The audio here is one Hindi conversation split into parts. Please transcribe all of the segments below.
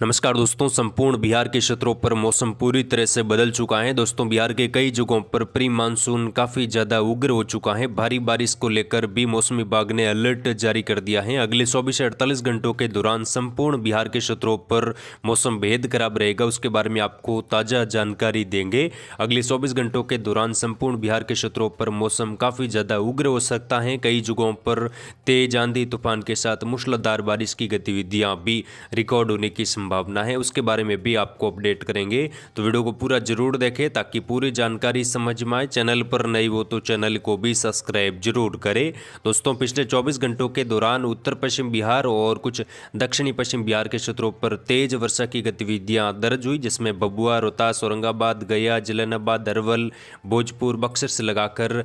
नमस्कार दोस्तों संपूर्ण बिहार के क्षेत्रों पर मौसम पूरी तरह से बदल चुका है दोस्तों बिहार के कई जगहों पर प्री मानसून काफ़ी ज़्यादा उग्र हो चुका है भारी बारिश को लेकर भी मौसम विभाग ने अलर्ट जारी कर दिया है अगले चौबीस से अड़तालीस घंटों के दौरान संपूर्ण बिहार के क्षेत्रों पर मौसम बेहद खराब रहेगा उसके बारे में आपको ताज़ा जानकारी देंगे अगले चौबीस घंटों के दौरान संपूर्ण बिहार के क्षेत्रों पर मौसम काफ़ी ज़्यादा उग्र हो सकता है कई जगहों पर तेज आंधी तूफान के साथ मूसलाधार बारिश की गतिविधियाँ भी रिकॉर्ड होने की संभावना है उसके बारे में भी आपको अपडेट करेंगे तो वीडियो को पूरा जरूर देखें ताकि पूरी जानकारी समझ में आए चैनल पर नई हो तो चैनल को भी सब्सक्राइब जरूर करें दोस्तों पिछले चौबीस घंटों के दौरान उत्तर पश्चिम बिहार और कुछ दक्षिणी पश्चिम बिहार के क्षेत्रों पर तेज वर्षा की गतिविधियाँ दर्ज हुई जिसमें बबुआ रोहतास औरंगाबाद गया जलनाबाद अरवल भोजपुर बक्सर से लगाकर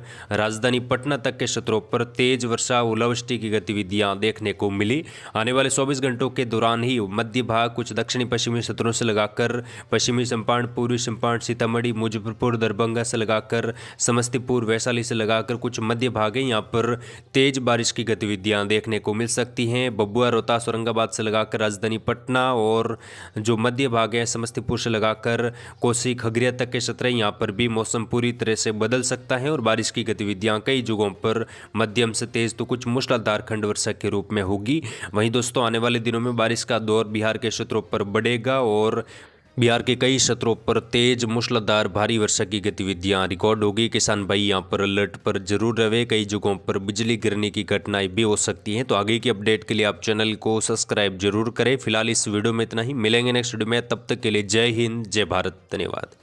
राजधानी पटना तक के क्षेत्रों पर तेज वर्षा ओलावृष्टि की गतिविधियां देखने को मिली आने वाले चौबीस घंटों के दौरान ही मध्य भाग कुछ कुछ दक्षिणी पश्चिमी क्षेत्रों से लगाकर पश्चिमी चंपारण पूर्वी चंपारण सीतामढ़ी मुजफ्फरपुर दरभंगा से लगाकर समस्तीपुर वैशाली से लगाकर कुछ मध्य है यहाँ पर तेज बारिश की गतिविधियाँ देखने को मिल सकती हैं बबुआ रोहतास औरंगाबाद से लगाकर राजधानी पटना और जो मध्य भाग है समस्तीपुर से लगाकर कोसी खगड़िया तक के क्षेत्र यहाँ पर भी मौसम पूरी तरह से बदल सकता है और बारिश की गतिविधियाँ कई जगहों पर मध्यम से तेज तो कुछ मूसलाधार खंड वर्षा के रूप में होगी वहीं दोस्तों आने वाले दिनों में बारिश का दौर बिहार के क्षेत्रों क्षेत्रों पर बढ़ेगा और बिहार के कई क्षेत्रों पर तेज मूसलाधार भारी वर्षा की गतिविधियां रिकॉर्ड होगी किसान भाई यहां पर अलर्ट पर जरूर रहे कई जगहों पर बिजली गिरने की घटनाएं भी हो सकती हैं तो आगे की अपडेट के लिए आप चैनल को सब्सक्राइब जरूर करें फिलहाल इस वीडियो में इतना ही मिलेंगे नेक्स्ट वीडियो में तब तक के लिए जय हिंद जय भारत धन्यवाद